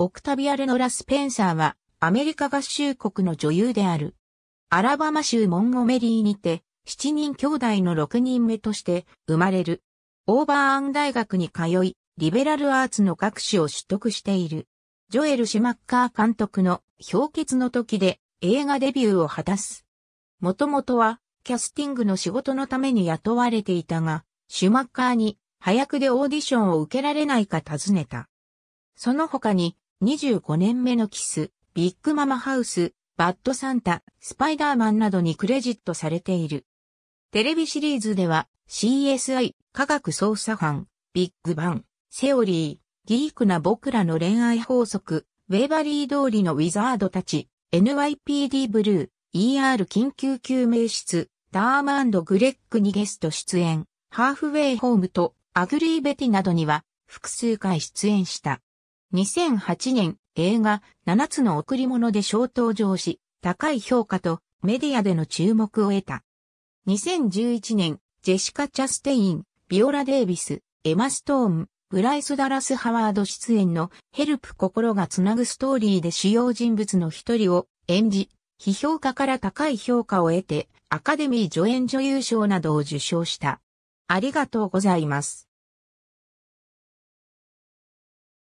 オクタビア・レノラ・スペンサーは、アメリカ合衆国の女優である。アラバマ州モンゴメリーにて、7人兄弟の6人目として生まれる。オーバーアン大学に通い、リベラルアーツの学士を取得している。ジョエル・シュマッカー監督の氷結の時で映画デビューを果たす。もともとはキャスティングの仕事のために雇われていたが、シュマッカーに早くでオーディションを受けられないか尋ねた。その他に25年目のキス、ビッグママハウス、バッドサンタ、スパイダーマンなどにクレジットされている。テレビシリーズでは CSI、科学捜査班、ビッグバン、セオリー、ギークな僕らの恋愛法則、ウェバリー通りのウィザードたち、NYPD ブルー、ER 緊急救命室、ダーマングレッグにゲスト出演、ハーフウェイホームとアグリーベティなどには複数回出演した。2008年映画7つの贈り物で小登場し、高い評価とメディアでの注目を得た。2011年、ジェシカ・チャステイン、ビオラ・デイビス、エマ・ストーン、ブライス・ダラス・ハワード出演のヘルプ心がつなぐストーリーで主要人物の一人を演じ、批評家から高い評価を得てアカデミー助演女優賞などを受賞した。ありがとうございます。